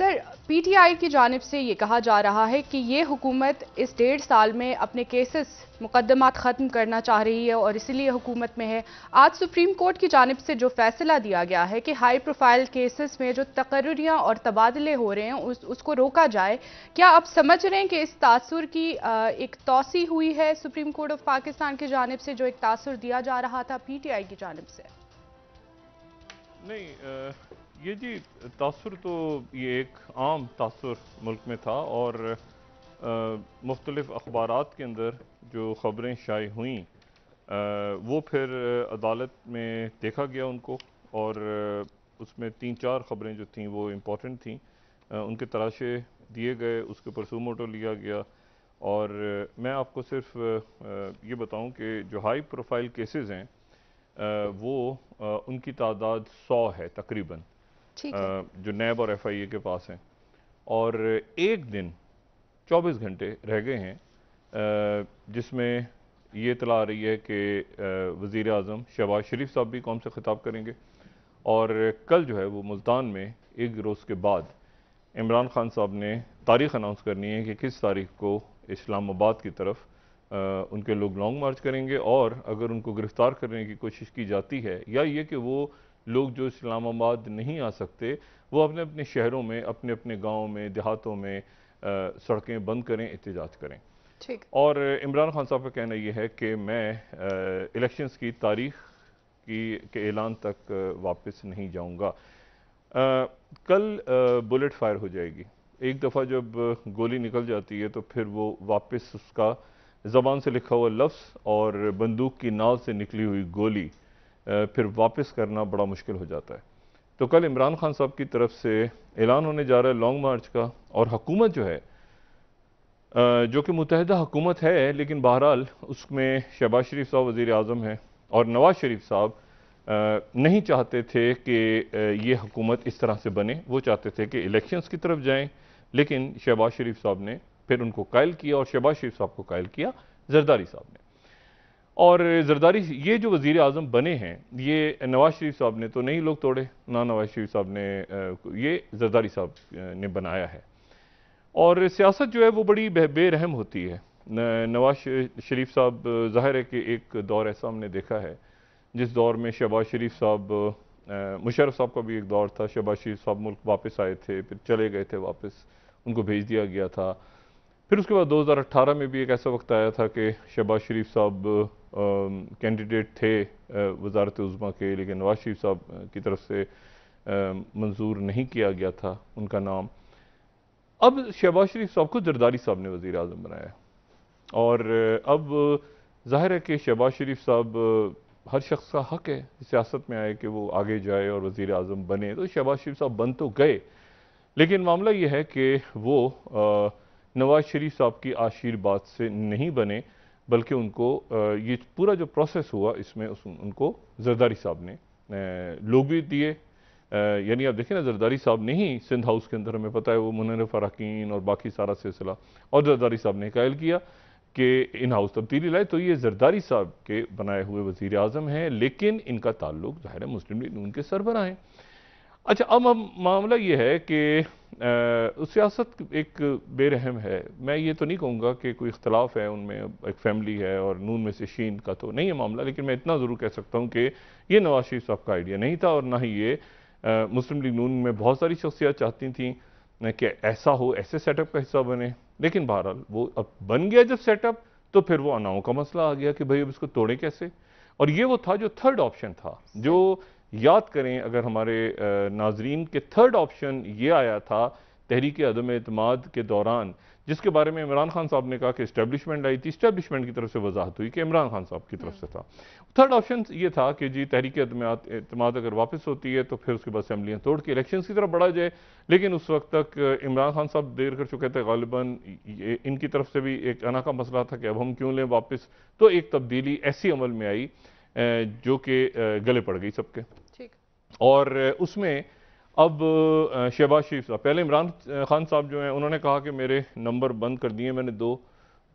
Sir PTI की जानब से ये कहा जा रहा है कि ये हुकूमत इस डेढ़ साल में अपने केसेस मुकदमात ख़त्म करना चाह रही है और इसीलिए हुकूमत में है आज सुप्रीम कोर्ट की जानब से जो फैसला दिया गया है कि हाई प्रोफाइल केसेस में जो तकर्रियाँ और तबादले हो रहे हैं उस उसको रोका जाए क्या आप समझ रहे हैं कि इस तासुर की एक तोसी हुई है सुप्रीम कोर्ट ऑफ पाकिस्तान की जानब से जो एक तासर दिया जा रहा था पी टी आई की जानब से नहीं आ... ये जी तासर तो ये एक आम तासर मुल्क में था और मुख्तलिफ़ अखबार के अंदर जो ख़बरें शाये हुई आ, वो फिर अदालत में देखा गया उनको और उसमें तीन चार ख़बरें जो थीं वो इम्पोर्टेंट थीं आ, उनके तराशे दिए गए उसके ऊपर सूमोटो लिया गया और मैं आपको सिर्फ ये बताऊं कि जो हाई प्रोफाइल केसेस हैं वो उनकी तादाद सौ है तकरीबन जो नैब और एफ आई ए के पास हैं और एक दिन 24 घंटे रह गए हैं जिसमें ये तला आ रही है कि वज़ी अजम शहबाज शरीफ साहब भी कौम से ख़िताब करेंगे और कल जो है वो मुल्तान में एक रोज़ के बाद इमरान खान साहब ने तारीख अनाउंस करनी है कि किस तारीख को इस्लामाबाद की तरफ आ, उनके लोग लॉन्ग मार्च करेंगे और अगर उनको गिरफ़्तार करने की कोशिश की जाती है या ये कि वो लोग जो इस्लामाबाद नहीं आ सकते वो अपने अपने शहरों में अपने अपने गाँव में देहातों में आ, सड़कें बंद करें एहतजाज करें ठीक और इमरान खान साहब का कहना यह है कि मैं इलेक्शंस की तारीख की के ऐलान तक वापस नहीं जाऊंगा आ, कल आ, बुलेट फायर हो जाएगी एक दफ़ा जब गोली निकल जाती है तो फिर वो वापस उसका ज़बान से लिखा हुआ लफ्स और बंदूक की नाव से निकली हुई गोली फिर वापस करना बड़ा मुश्किल हो जाता है तो कल इमरान खान साहब की तरफ से ऐलान होने जा रहा है लॉन्ग मार्च का और हकूमत जो है जो कि मुतहदा हकूमत है लेकिन बहरहाल उसमें शहबाज शरीफ साहब वज़ी अजम हैं और नवाज शरीफ साहब नहीं चाहते थे कि ये हुकूमत इस तरह से बने वो चाहते थे कि इलेक्शंस की तरफ जाएं लेकिन शहबाज शरीफ साहब ने फिर उनको कायल किया और शहबाज शरीफ साहब को कायल किया जरदारी साहब ने और जरदारी ये जो वज़ी अजम बने हैं ये नवाज शरीफ साहब ने तो नहीं लोग तोड़े ना नवाज शरीफ साहब ने ये जरदारी साहब ने बनाया है और सियासत जो है वो बड़ी बेरहम होती है नवाज शरीफ साहब जाहिर है कि एक दौर ऐसा हमने देखा है जिस दौर में शहबाज शरीफ साहब मुशरफ साहब का भी एक दौर था शहबाज शरीफ साहब मुल्क वापस आए थे फिर चले गए थे वापस उनको भेज दिया गया था फिर उसके बाद 2018 में भी एक ऐसा वक्त आया था कि शहबाज शरीफ साहब कैंडिडेट थे वजारत उज़मा के लेकिन नवाज शरीफ साहब की तरफ से मंजूर नहीं किया गया था उनका नाम अब शहबाज शरीफ साहब को जरदारी साहब ने वज़ी अजम बनाया और अब जाहिर है कि शहबाज शरीफ साहब हर शख्स का हक है सियासत में आए कि वो आगे जाए और वज़ी अजम बने तो शहबाज शरीफ साहब बन तो गए लेकिन मामला ये है कि वो आ, नवाज शरीफ साहब की आशीर्वाद से नहीं बने बल्कि उनको ये पूरा जो प्रोसेस हुआ इसमें उस उनको जरदारी साहब ने लोग भी दिए यानी आप देखें ना जरदारी साहब ने ही सिंध हाउस के अंदर हमें पता है वो मुनर अरकान और बाकी सारा सिलसिला और जरदारी साहब ने कायल किया कि इन हाउस तब्दीली लाए तो ये जरदारी साहब के बनाए हुए वजीर अजम हैं लेकिन इनका ताल्लुक ज़ाहिर मुस्लिम लीग उनके सरबरा हैं अच्छा अब मामला ये है कि सियासत एक बेरहम है मैं ये तो नहीं कहूँगा कि कोई इख्तलाफ है उनमें एक फैमिली है और नून में से शीन का तो नहीं है मामला लेकिन मैं इतना ज़रूर कह सकता हूँ कि ये नवाज शरीफ साहब का आइडिया नहीं था और ना ही ये आ, मुस्लिम लीग नून में बहुत सारी शख्सियात चाहती थी कि ऐसा हो ऐसे सेटअप का हिस्सा बने लेकिन बहरहाल वो अब बन गया जब सेटअप तो फिर वो अनाओं का मसला आ गया कि भाई अब इसको तोड़ें कैसे और ये वो था जो थर्ड ऑप्शन था जो याद करें अगर हमारे नाजरीन के थर्ड ऑप्शन ये आया था तहरीक अदम अतमाद के दौरान जिसके बारे में इमरान खान साहब ने कहा कि इस्टेबलिशमेंट आई थी इस्टेबलिशमेंट की तरफ से वजाहत हुई कि इमरान खान साहब की तरफ से हम्म। था थर्ड ऑप्शन ये था कि जी तहरीक अतमाद अगर वापस होती है तो फिर उसके बाद असम्बलियाँ तोड़ के इलेक्शन की तरफ बढ़ा जाए लेकिन उस वक्त तक इमरान खान साहब देर कर चुके थे गालिबा इनकी तरफ से भी एक अना का मसला था कि अब हम क्यों लें वापस तो एक तब्दीली ऐसी अमल में आई जो कि गले पड़ गई सबके ठीक और उसमें अब शहबाज शरीफ साहब पहले इमरान खान साहब जो हैं उन्होंने कहा कि मेरे नंबर बंद कर दिए मैंने दो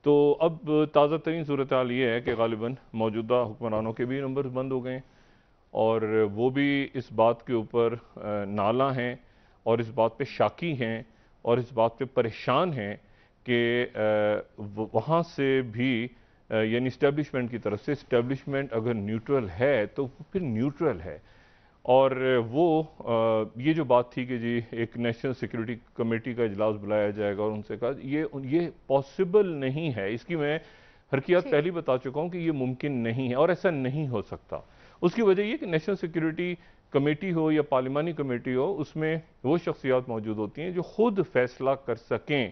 तो अब ताज़ा तरीन सूरत हाल ये है कि गालिबा मौजूदा हुक्मरानों के भी नंबर बंद हो गए हैं और वो भी इस बात के ऊपर नाला हैं और इस बात पे शाकी हैं और इस बात पे परेशान हैं कि वहाँ से भी यानी स्टैब्लिशमेंट की तरफ से स्टैब्लिशमेंट अगर न्यूट्रल है तो फिर न्यूट्रल है और वो आ, ये जो बात थी कि जी एक नेशनल सिक्योरिटी कमेटी का इजलास बुलाया जाएगा और उनसे कहा ये ये पॉसिबल नहीं है इसकी मैं हरकियात पहले बता चुका हूँ कि ये मुमकिन नहीं है और ऐसा नहीं हो सकता उसकी वजह ये कि नेशनल सिक्योरिटी कमेटी हो या पार्लिमानी कमेटी हो उसमें वो शख्सियात मौजूद होती हैं जो खुद फैसला कर सकें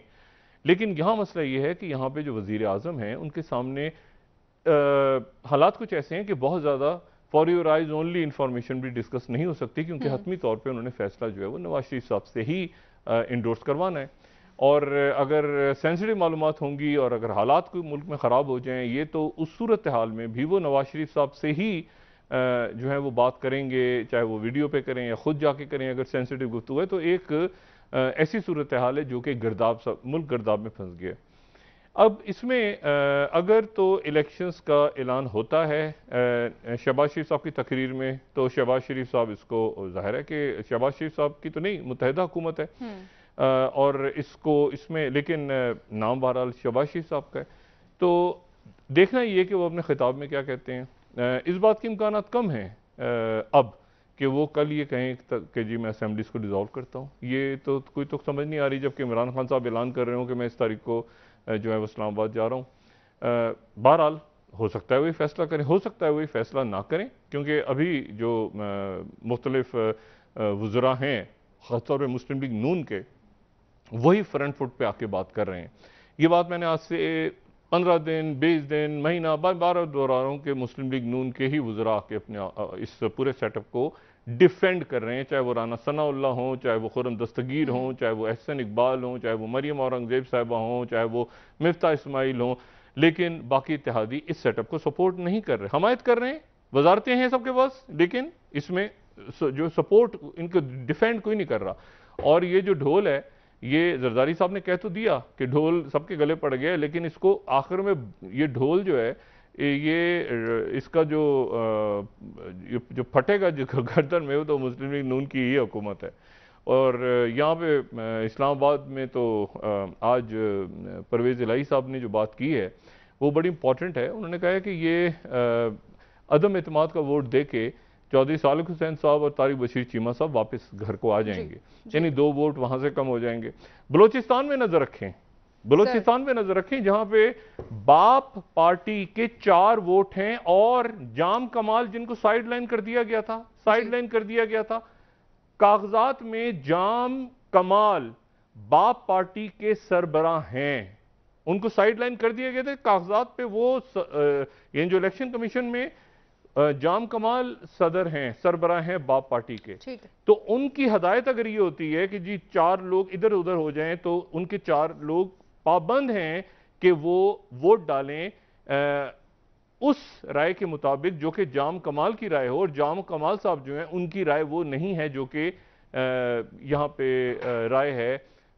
लेकिन यहाँ मसला ये है कि यहाँ पर जो वज़ी अजम हैं उनके सामने हालात कुछ ऐसे हैं कि बहुत ज़्यादा for your eyes only information भी डिस्कस नहीं हो सकती क्योंकि हम्म। हतमी तौर पर उन्होंने फैसला जो है वो नवाज शरीफ साहब से ही इंडोर्स करवाना है और अगर सेंसिटिव मालूम होंगी और अगर हालात कोई मुल्क में ख़राब हो जाएँ ये तो उस सूरत हाल में भी वो नवाज शरीफ साहब से ही जो है वो बात करेंगे चाहे वो वीडियो पे करें या ख़ुद जाके करें अगर सेंसिटिव गुफ्तु है तो एक ऐसी सूरत हाल है जो कि गर्दाब सब मुल्क गर्दाब में फंस गया अब इसमें अगर तो इलेक्शंस का ऐलान होता है शहबाज शरीफ साहब की तकरीर में तो शहबाज शरीफ साहब इसको जाहिर है कि शहबाज शरीफ साहब की तो नहीं मुतहदा हुकूमत है हम्म। और इसको इसमें लेकिन नाम बहरहाल शहबाज शरीफ साहब का है तो देखना ये कि वो अपने खिताब में क्या कहते हैं इस बात के इम्कान कम हैं अब कि वो कल ये कहें कि जी मैं असम्बलीस को डिजॉल्व करता हूँ ये तो कोई तो समझ नहीं आ रही जबकि इमरान खान साहब ऐलान कर रहे हो कि मैं इस तारीख को जो है वो इस्लामाबाद जा रहा हूँ बहरहाल हो सकता है वही फैसला करें हो सकता है वही फैसला ना करें क्योंकि अभी जो मुख्तलफ वजरा हैं ख़ासतौर पर मुस्लिम लीग नून के वही फ्रंट फुट पर आके बात कर रहे हैं ये बात मैंने आज से पंद्रह दिन बीस दिन महीना बारह दौरानों के मुस्लिम लीग नून के ही वजरा के अपने इस पूरे सेटअप को डिफेंड कर रहे हैं चाहे वो राना सनाउल्ला हों चाहे वो खुरम दस्तगीर हों हम्म। चाहे वो एहसन इकबाल हों चाहे वो मरियम औरंगजेब साहबा हों चाहे वो मफ्ता इसमाइल हों लेकिन बाकी इतिहादी इस सेटअप को सपोर्ट नहीं कर रहे हमायत कर रहे हैं वजारतें हैं सबके पास लेकिन इसमें जो सपोर्ट इनको डिफेंड कोई नहीं कर रहा और ये जो ढोल है ये जरदारी साहब ने कह तो दिया कि ढोल सबके गले पड़ गया लेकिन इसको आखिर में ये ढोल जो है ये इसका जो जो फटेगा जो गर्दन में वो तो मुस्लिम लीग नून की ही हुकूमत है और यहाँ पे इस्लामाबाद में तो आज परवेज़ इलाही साहब ने जो बात की है वो बड़ी इंपॉर्टेंट है उन्होंने कहा है कि ये अदम अतमाद का वोट दे के चौधरी सालिक हुसैन साहब और तारिक बशीर चीमा साहब वापस घर को आ जाएंगे यानी दो वोट वहां से कम हो जाएंगे बलोचिस्तान में नजर रखें बलोचिस्तान में नजर रखें जहां पे बाप पार्टी के चार वोट हैं और जाम कमाल जिनको साइड लाइन कर दिया गया था साइड लाइन कर दिया गया था कागजात में जाम कमाल बाप पार्टी के सरबरा हैं उनको साइड लाइन कर दिया गया था कागजात पे वो स, आ, ये जो इलेक्शन कमीशन में जाम कमाल सदर हैं सरबरा हैं बाप पार्टी के ठीक है तो उनकी हदायत अगर ये होती है कि जी चार लोग इधर उधर हो जाएं तो उनके चार लोग पाबंद हैं कि वो वोट डालें आ, उस राय के मुताबिक जो कि जाम कमाल की राय हो और जाम कमाल साहब जो हैं उनकी राय वो नहीं है जो कि यहाँ पे राय है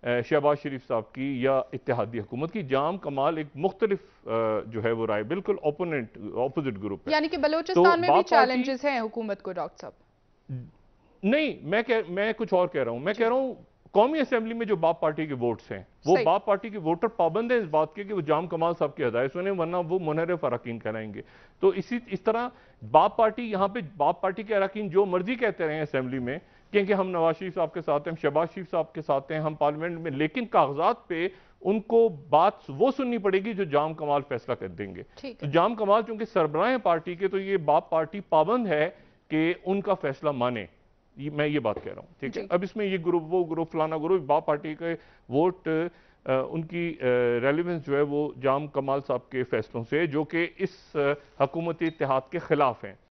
शहबाज शरीफ साहब की या इतिहादी हुकूमत की जाम कमाल एक मुख्तलिफ जो है वो राय बिल्कुल ओपोनेंट अपोजिट ग्रुप है यानी कि बलोचिस्तान तो में भी चैलेंजेस हैं हुकूमत को डॉक्टर साहब नहीं मैं कह मैं कुछ और कह रहा हूं मैं कह रहा हूं कौमी असम्बली में जो बाप पार्टी के वोट्स हैं वो बाप पार्टी के वोटर पाबंद हैं इस बात के कि वो जाम कमाल साहब की हदायत सुने वरना वो मुनहर अरकान कहलाएंगे तो इसी इस तरह बाप पार्टी यहाँ पे बाप पार्टी के अरकान जो मर्जी कहते रहे हैं में क्योंकि हम नवाज शरीफ साहब के साथ हैं हम शहबाज शरीफ साहब के साथ हैं हम पार्लियामेंट में लेकिन कागजात पे उनको बात वो सुननी पड़ेगी जो जाम कमाल फैसला कर देंगे तो जाम कमाल चूंकि सरबराह है पार्टी के तो ये बाप पार्टी पाबंद है कि उनका फैसला माने ये, मैं ये बात कह रहा हूँ ठीक है अब इसमें ये ग्रुप वो ग्रुप फलाना ग्रुप बाप पार्टी के वोट आ, उनकी रेलिवेंस जो है वो जाम कमाल साहब के फैसलों से जो कि इस हकूमती इतिहाद के खिलाफ हैं